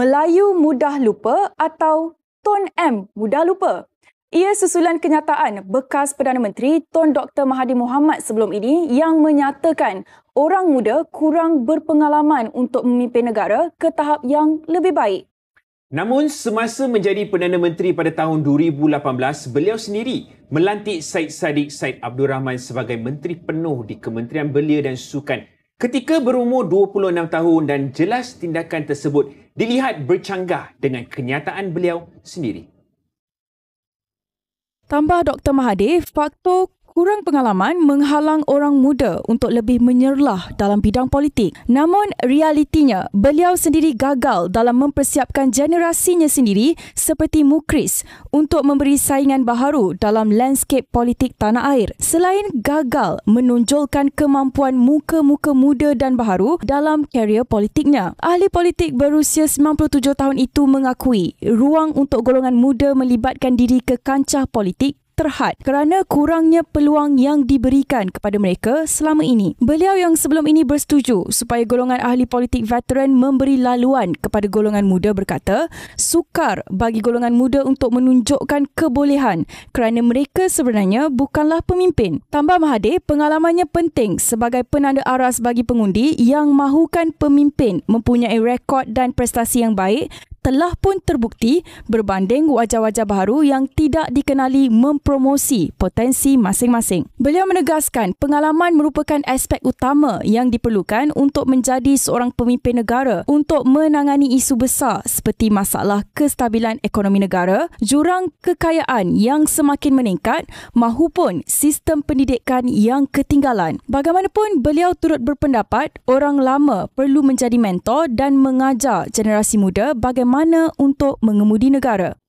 Melayu mudah lupa atau Ton M mudah lupa. Ia susulan kenyataan bekas Perdana Menteri Ton Dr. Mahathir Mohamad sebelum ini yang menyatakan orang muda kurang berpengalaman untuk memimpin negara ke tahap yang lebih baik. Namun semasa menjadi Perdana Menteri pada tahun 2018, beliau sendiri melantik Syed Saddiq Syed Abdul Rahman sebagai Menteri Penuh di Kementerian Belia dan Sukan Ketika berumur 26 tahun dan jelas tindakan tersebut dilihat bercanggah dengan kenyataan beliau sendiri. Tambah Dr. Mahathir, faktor kurang pengalaman menghalang orang muda untuk lebih menyerlah dalam bidang politik. Namun realitinya, beliau sendiri gagal dalam mempersiapkan generasinya sendiri seperti Mukris untuk memberi saingan baharu dalam landscape politik tanah air. Selain gagal menonjolkan kemampuan muka-muka muda dan baharu dalam karier politiknya. Ahli politik berusia 97 tahun itu mengakui ruang untuk golongan muda melibatkan diri ke kancah politik terhad kerana kurangnya peluang yang diberikan kepada mereka selama ini. Beliau yang sebelum ini bersetuju supaya golongan ahli politik veteran memberi laluan kepada golongan muda berkata, sukar bagi golongan muda untuk menunjukkan kebolehan kerana mereka sebenarnya bukanlah pemimpin. Tambah Mahathir, pengalamannya penting sebagai penanda aras bagi pengundi yang mahukan pemimpin mempunyai rekod dan prestasi yang baik telah pun terbukti berbanding wajah-wajah baru yang tidak dikenali mempromosi potensi masing-masing. Beliau menegaskan pengalaman merupakan aspek utama yang diperlukan untuk menjadi seorang pemimpin negara untuk menangani isu besar seperti masalah kestabilan ekonomi negara, jurang kekayaan yang semakin meningkat mahupun sistem pendidikan yang ketinggalan. Bagaimanapun, beliau turut berpendapat orang lama perlu menjadi mentor dan mengajar generasi muda bagaimana mana untuk mengemudi negara.